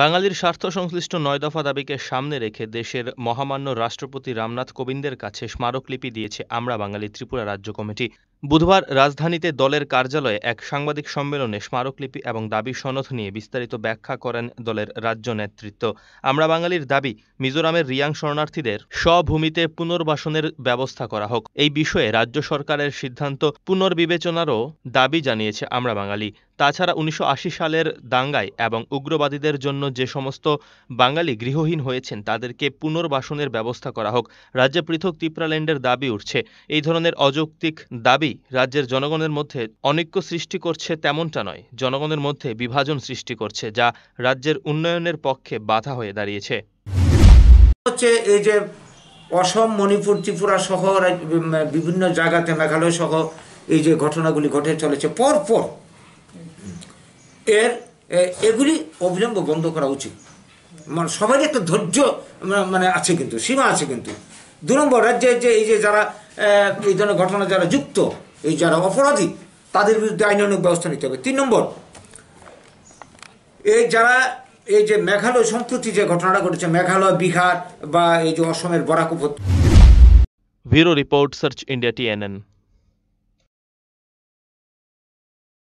বাঙালির স্বার্থ সংশ্লিষ্ট নয় দফা দাবিকে সামনে রেখে দেশের মহামান্য রাষ্ট্রপতি রামনাথ কোবিন্দের কাছে স্মারকলিপি দিয়েছে আমরা বাঙালি ত্রিপুরা রাজ্য কমিটি বুধবার রাজধানীতে দলের কার্যালয়ে এক সাংবাদিক সম্মেলনে স্মারকলিপি এবং দাবি সনদ নিয়ে বিস্তারিত ব্যাখ্যা করেন দলের রাজ্য নেতৃত্ব আমরা বাঙালির দাবি মিজোরামের রিয়াং শরণার্থীদের স্বভূমিতে পুনর্বাসনের ব্যবস্থা করা হোক এই বিষয়ে রাজ্য সরকারের সিদ্ধান্ত পুনর্বিবেচনারও দাবি জানিয়েছে আমরা বাঙালি তাছাড়া উনিশশো সালের দাঙ্গায় এবং উগ্রবাদীদের জন্য যে সমস্ত বাঙালি গৃহহীন হয়েছেন তাদেরকে পুনর্বাসনের ব্যবস্থা করা হোক রাজ্যে পৃথক তিপ্রাল্যান্ডের দাবি উঠছে এই ধরনের অযৌক্তিক দাবি দাবি রাজ্যের জনগণের মধ্যে অনৈক্য সৃষ্টি করছে তেমনটা নয় জনগণের মধ্যে বিভাজন সৃষ্টি করছে যা রাজ্যের উন্নয়নের পক্ষে বাধা হয়ে দাঁড়িয়েছে হচ্ছে এই যে অসম মণিপুর ত্রিপুরা সহ বিভিন্ন জায়গাতে মেঘালয় সহ এই যে ঘটনাগুলি ঘটে চলেছে পর পর এর এগুলি অবিলম্ব বন্ধ করা উচিত মানে সবারই একটা ধৈর্য মানে আছে কিন্তু সীমা আছে কিন্তু দু নম্বর রাজ্যে যে এই যে যারা এই ধরনের ঘটনা যারা যুক্ত এই যারা অপরাধী তাদের বিরুদ্ধে আইনানুক ব্যবস্থা নিতে হবে তিন নম্বর এই যারা এই যে মেঘালয় সম্প্রতি যে ঘটনাটা ঘটেছে মেঘালয় বিহার বা এই যে অসমের বরাক উপত্যকা bureau report search India TNN